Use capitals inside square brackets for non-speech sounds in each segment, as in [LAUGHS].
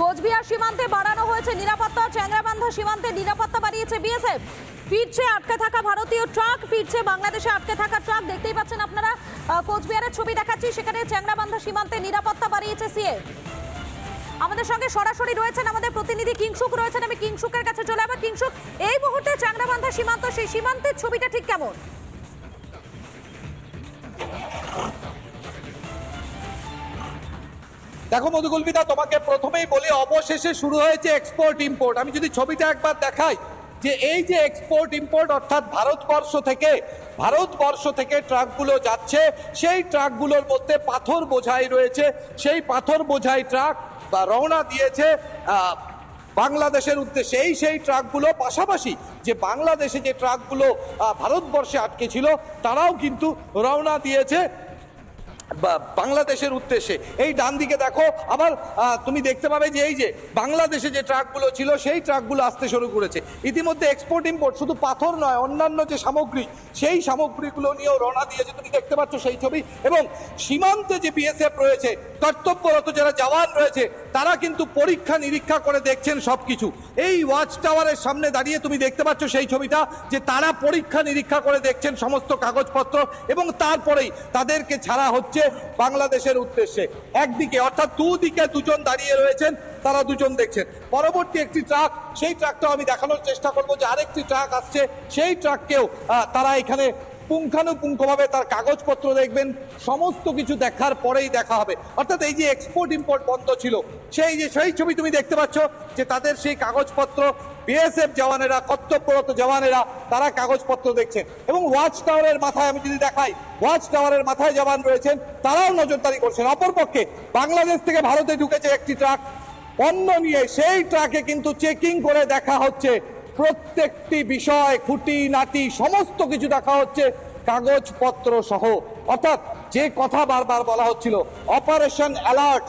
কোচবিহার সীমান্তে বাড়ানো হয়েছে নিরাপত্তা চ্যাংরাবান্ধা সীমান্তে নিরাপত্তা বাড়িয়েছে বিএসএফ ফিরছে আটকে থাকা ভারতীয় ট্রাক ফিরছে বাংলাদেশে আটকে থাকা ট্রাক দেখতেই পাচ্ছেন আপনারা কোচবিহারের ছবি দেখাচ্ছি সেখানে চ্যাংরাবান্ধা সীমান্তে নিরাপত্তা বাড়িয়েছে সিএ আমাদের সঙ্গে সরাসরি রয়েছেন আমাদের প্রতিনিধি কিংসুক রয়েছেন আমি কিংসুকের কাছে চলে আবার কিংসুক এই মুহূর্তে চ্যাংরাবান্ধা সীমান্ত সেই সীমান্তের ছবিটা ঠিক কেমন দেখো মধুকল্পিতা তোমাকে প্রথমেই বলি অবশেষে শুরু হয়েছে এক্সপোর্ট ইম্পোর্ট আমি যদি ছবিটা একবার দেখাই যে এই যে এক্সপোর্ট ইম্পোর্ট অর্থাৎ ভারতবর্ষ থেকে ভারতবর্ষ থেকে ট্রাকগুলো যাচ্ছে সেই ট্রাকগুলোর মধ্যে পাথর বোঝাই রয়েছে সেই পাথর বোঝাই ট্রাক বা রওনা দিয়েছে বাংলাদেশের উদ্দেশ্যে এই সেই ট্রাকগুলো পাশাপাশি যে বাংলাদেশে যে ট্রাকগুলো ভারতবর্ষে আটকে ছিল তারাও কিন্তু রওনা দিয়েছে বাংলাদেশের উদ্দেশ্যে এই ডান দিকে দেখো আবার তুমি দেখতে পাবে যে এই যে বাংলাদেশে যে ট্রাকগুলো ছিল সেই ট্রাকগুলো আসতে শুরু করেছে ইতিমধ্যে এক্সপোর্ট ইম্পোর্ট শুধু পাথর নয় অন্যান্য যে সামগ্রী সেই সামগ্রীগুলো নিয়েও রওনা দিয়েছে তুমি দেখতে পাচ্ছ সেই ছবি এবং সীমান্তে যে বিএসএফ রয়েছে কর্তব্যরত যারা জওয়ান রয়েছে তারা কিন্তু পরীক্ষা নিরীক্ষা করে দেখছেন সব কিছু এই ওয়াচ টাওয়ারের সামনে দাঁড়িয়ে তুমি দেখতে পাচ্ছ সেই ছবিটা যে তারা পরীক্ষা নিরীক্ষা করে দেখছেন সমস্ত কাগজপত্র এবং তারপরেই তাদেরকে ছাড়া হচ্ছে হচ্ছে বাংলাদেশের উদ্দেশ্যে একদিকে অর্থাৎ দুদিকে দুজন দাঁড়িয়ে রয়েছেন তারা দুজন দেখছেন পরবর্তী একটি ট্রাক সেই ট্রাকটাও আমি দেখানোর চেষ্টা করবো যে আরেকটি ট্রাক আসছে সেই ট্রাককেও তারা এখানে পুঙ্খানুপুঙ্খভাবে তার কাগজপত্র দেখবেন সমস্ত কিছু দেখার পরেই দেখা হবে অর্থাৎ এই যে এক্সপোর্ট ইম্পোর্ট বন্ধ ছিল সেই যে সেই ছবি তুমি দেখতে পাচ্ছ যে তাদের সেই কাগজপত্র বিএসএফ জওয়ানেরা কর্তব্যরত জওয়ানেরা তারা কাগজপত্র দেখছেন এবং ওয়াচ টাওয়ারের মাথায় আমি যদি দেখাই ওয়াচ টাওয়ারের মাথায় জওয়ান রয়েছেন তারাও নজরদারি করছেন অপরপক্ষে বাংলাদেশ থেকে ভারতে ঢুকেছে একটি ট্রাক পণ্য নিয়ে সেই ট্রাকে কিন্তু চেকিং করে দেখা হচ্ছে প্রত্যেকটি বিষয় খুঁটি নাতি সমস্ত কিছু দেখা হচ্ছে কাগজপত্র সহ অর্থাৎ যে কথা বারবার বলা হচ্ছিল অপারেশন অ্যালার্ট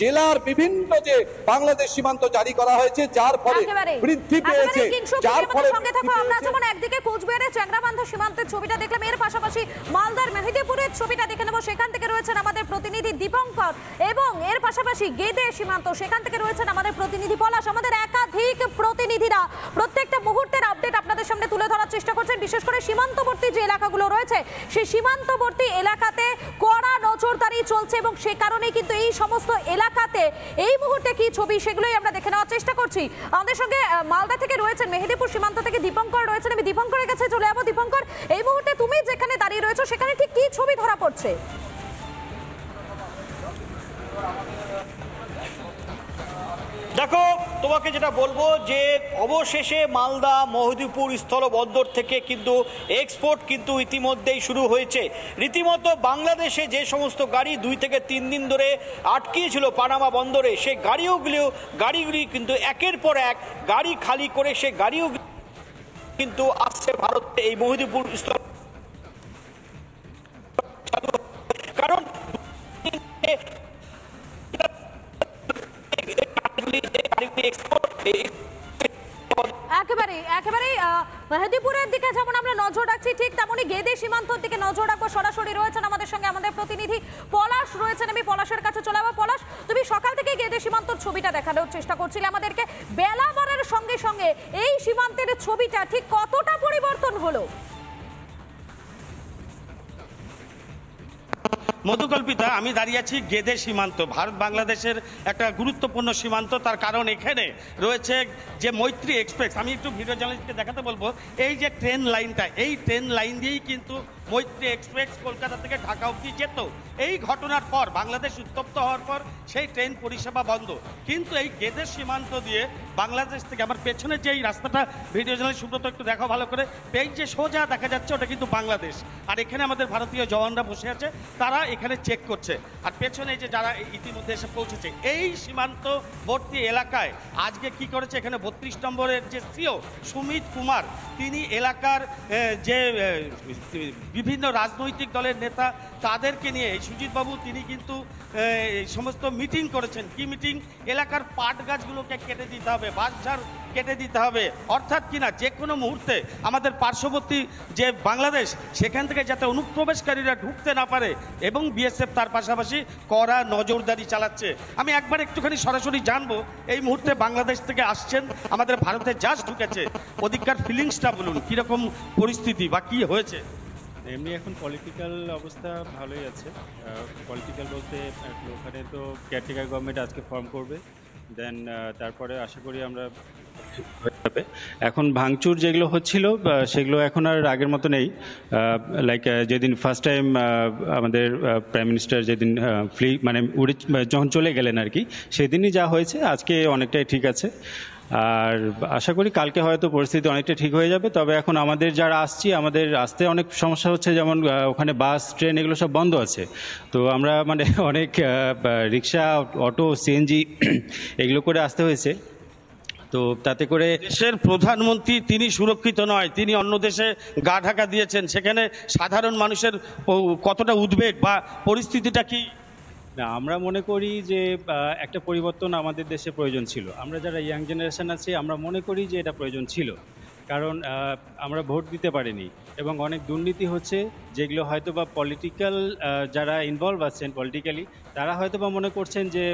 জেলার বিভিন্ন যে বাংলাদেশ সীমান্ত জারি করা হয়েছে যার ফলে বৃদ্ধি পেয়েছে যার ফলে সঙ্গে থাকো আমরা যেমন একদিকে কোচবিহারের চ্যাংরাবান্ধা সীমান্তের ছবিটা দেখলাম এর পাশাপাশি মালদার মেহেদিপুরের ছবিটা দেখে নেব সেখান থেকে রয়েছেন আমাদের প্রতিনিধি দীপঙ্কর এবং এর পাশাপাশি গেদে সীমান্ত সেখান থেকে রয়েছেন আমাদের প্রতিনিধি পলাশ আমাদের একাধিক প্রতিনিধিরা প্রত্যেক মুহূর্তের আপডেট আপনাদের সামনে তুলে ধরার চেষ্টা করছেন বিশেষ করে সীমান্তবর্তী যে এলাকাগুলো রয়েছে সেই সীমান্তবর্তী এলাকাতে কড়া নজরদারি চলছে এবং সে কারণে কিন্তু এই সমস্ত এলাকাতে এই মুহূর্তে কি ছবি সেগুলোই আমরা দেখে নেওয়ার চেষ্টা করছি আমাদের সঙ্গে মালদা থেকে রয়েছেন মেহেদিপুর সীমান্ত থেকে দীপঙ্কর রয়েছেন আমি দীপঙ্করের কাছে চলে যাবো দীপঙ্কর এই মুহূর্তে তুমি যেখানে দাঁড়িয়ে রয়েছো সেখানে ঠিক কি ছবি ধরা পড়ছে দেখো তোমাকে যেটা বলবো যে অবশেষে মালদা স্থল স্থলবন্দর থেকে কিন্তু এক্সপোর্ট কিন্তু ইতিমধ্যেই শুরু হয়েছে রীতিমতো বাংলাদেশে যে সমস্ত গাড়ি দুই থেকে তিন দিন ধরে আটকিয়েছিল পানামা বন্দরে সে গাড়িওগুলিও গাড়িগুলি কিন্তু একের পর এক গাড়ি খালি করে সে গাড়িও কিন্তু আসছে ভারতে এই মহিদীপুর স্থল মেহেদিপুরের দিকে যেমন আমরা নজর রাখছি ঠিক তেমনই গেদে সীমান্তর দিকে নজর রাখবো সরাসরি রয়েছেন আমাদের সঙ্গে আমাদের প্রতিনিধি পলাশ রয়েছেন আমি পলাশের কাছে চলে যাবো পলাশ তুমি সকাল থেকে গেদে সীমান্তর ছবিটা দেখানোর চেষ্টা করছিলে আমাদেরকে বেলা বাড়ার সঙ্গে সঙ্গে এই সীমান্তের ছবিটা ঠিক কতটা পরিবর্তন হলো মধুকল্পিতা আমি দাঁড়িয়ে আছি গেদে সীমান্ত ভারত বাংলাদেশের একটা গুরুত্বপূর্ণ সীমান্ত তার কারণ এখানে রয়েছে যে মৈত্রী এক্সপ্রেস আমি একটু ভিডিও জার্নালিস্টকে দেখাতে বলবো এই যে ট্রেন লাইনটা এই ট্রেন লাইন দিয়েই কিন্তু মৈত্রী এক্সপ্রেস কলকাতা থেকে ঢাকা অবধি যেত এই ঘটনার পর বাংলাদেশ উত্তপ্ত হওয়ার পর সেই ট্রেন পরিষেবা বন্ধ কিন্তু এই গেদের সীমান্ত দিয়ে বাংলাদেশ থেকে আমার পেছনে যে এই রাস্তাটা ভিডিও জানালে সুব্রত একটু দেখা ভালো করে এই যে সোজা দেখা যাচ্ছে ওটা কিন্তু বাংলাদেশ আর এখানে আমাদের ভারতীয় জওয়ানরা বসে আছে তারা এখানে চেক করছে আর পেছনে যে যারা ইতিমধ্যে এসে পৌঁছেছে এই সীমান্তবর্তী এলাকায় আজকে কি করেছে এখানে বত্রিশ নম্বরের যে সিও সুমিত কুমার তিনি এলাকার যে বিভিন্ন রাজনৈতিক দলের নেতা তাদেরকে নিয়ে এই সুজিতবাবু তিনি কিন্তু সমস্ত মিটিং করেছেন কি মিটিং এলাকার পাট গাছগুলোকে কেটে দিতে হবে বাঁশঝাড় কেটে দিতে হবে অর্থাৎ কিনা যে কোনো মুহূর্তে আমাদের পার্শ্ববর্তী যে বাংলাদেশ সেখান থেকে যাতে অনুপ্রবেশকারীরা ঢুকতে না পারে এবং বিএসএফ তার পাশাপাশি কড়া নজরদারি চালাচ্ছে আমি একবার একটুখানি সরাসরি জানবো এই মুহূর্তে বাংলাদেশ থেকে আসছেন আমাদের ভারতে যা ঢুকেছে ওদিককার ফিলিংসটা বলুন কীরকম পরিস্থিতি বা কী হয়েছে এমনি এখন পলিটিক্যাল অবস্থা ভালোই আছে পলিটিক্যাল বলতে ওখানে তো কেয়ারটেকার গভর্নমেন্ট আজকে ফর্ম করবে দেন তারপরে আশা করি আমরা যাবে এখন ভাঙচুর যেগুলো হচ্ছিল সেগুলো এখন আর আগের মতো নেই লাইক যেদিন ফার্স্ট টাইম আমাদের প্রাইম মিনিস্টার যেদিন ফ্লি মানে উড়ে যখন চলে গেলেন আর কি সেদিনই যা হয়েছে আজকে অনেকটাই ঠিক আছে আর আশা করি কালকে হয়তো পরিস্থিতি অনেকটা ঠিক হয়ে যাবে তবে এখন আমাদের যারা আসছি আমাদের আসতে অনেক সমস্যা হচ্ছে যেমন ওখানে বাস ট্রেন এগুলো সব বন্ধ আছে তো আমরা মানে [LAUGHS] অনেক রিক্সা অটো সিএনজি [CLEARS THROAT] এগুলো করে আসতে হয়েছে তো তাতে করে দেশের প্রধানমন্ত্রী তিনি সুরক্ষিত নয় তিনি অন্য দেশে গা ঢাকা দিয়েছেন সেখানে সাধারণ মানুষের কতটা উদ্বেগ বা পরিস্থিতিটা কি না আমরা মনে করি যে একটা পরিবর্তন আমাদের দেশে প্রয়োজন ছিল আমরা যারা ইয়াং জেনারেশন আছি আমরা মনে করি যে এটা প্রয়োজন ছিল কারণ আমরা ভোট দিতে পারিনি এবং অনেক দুর্নীতি হচ্ছে যেগুলো হয়তো বা পলিটিক্যাল যারা ইনভলভ আছেন পলিটিক্যালি তারা হয়তো বা মনে করছেন যে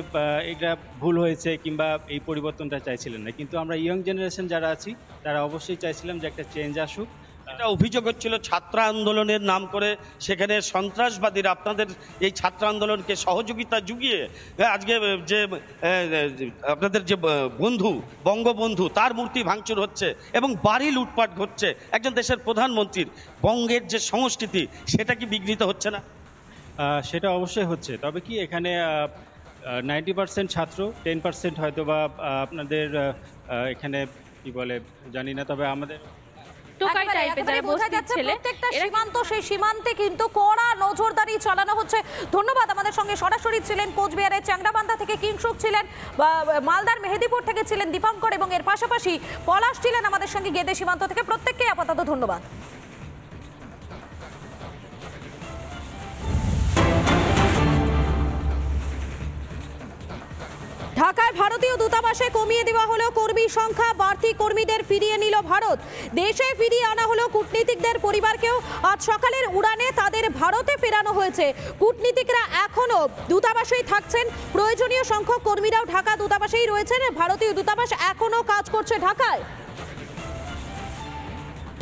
এটা ভুল হয়েছে কিংবা এই পরিবর্তনটা চাইছিলেন না কিন্তু আমরা ইয়ং জেনারেশন যারা আছি তারা অবশ্যই চাইছিলাম যে একটা চেঞ্জ আসুক একটা অভিযোগ হচ্ছিল ছাত্র আন্দোলনের নাম করে সেখানে সন্ত্রাসবাদীরা আপনাদের এই ছাত্র আন্দোলনকে সহযোগিতা জুগিয়ে হ্যাঁ, আজকে যে আপনাদের যে বন্ধু বঙ্গবন্ধু তার মূর্তি ভাঙচুর হচ্ছে এবং বাড়ি লুটপাট ঘটছে একজন দেশের প্রধানমন্ত্রীর বঙ্গের যে সংস্কৃতি সেটা কি বিঘ্নিত হচ্ছে না সেটা অবশ্যই হচ্ছে তবে কি এখানে নাইনটি পার্সেন্ট ছাত্র টেন পার্সেন্ট হয়তো বা আপনাদের এখানে কি বলে জানি না তবে আমাদের টোকাই টাইপের সীমান্ত সেই সীমান্তে কিন্তু কড়া নজরদারি চালানো হচ্ছে ধন্যবাদ আমাদের সঙ্গে সরাসরি ছিলেন কোচবিহারের চ্যাংরাবান্ধা থেকে কিংসুক ছিলেন মালদার মেহেদিপুর থেকে ছিলেন দীপঙ্কর এবং এর পাশাপাশি পলাশ ছিলেন আমাদের সঙ্গে গেদে সীমান্ত থেকে প্রত্যেককে আপাতত ধন্যবাদ ঢাকায় ভারতীয় দূতাবাসে কমিয়ে দেওয়া হলো কর্মী সংখ্যা বাড়তি কর্মীদের ফিরিয়ে নিল ভারত দেশে ফিরিয়ে আনা হলো কূটনীতিকদের পরিবারকেও আজ সকালের উড়ানে তাদের ভারতে ফেরানো হয়েছে কূটনীতিকরা এখনও দূতাবাসেই থাকছেন প্রয়োজনীয় সংখ্যক কর্মীরাও ঢাকা দূতাবাসেই রয়েছেন ভারতীয় দূতাবাস এখনও কাজ করছে ঢাকায়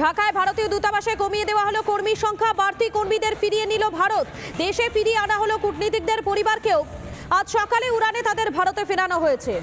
ঢাকায় ভারতীয় দূতাবাসে কমিয়ে দেওয়া হলো কর্মী সংখ্যা বাড়তি কর্মীদের ফিরিয়ে নিল ভারত দেশে ফিরিয়ে আনা হলো কূটনীতিকদের পরিবারকেও আজ সকালে উড়ানে তাদের ভারতে ফেরানো হয়েছে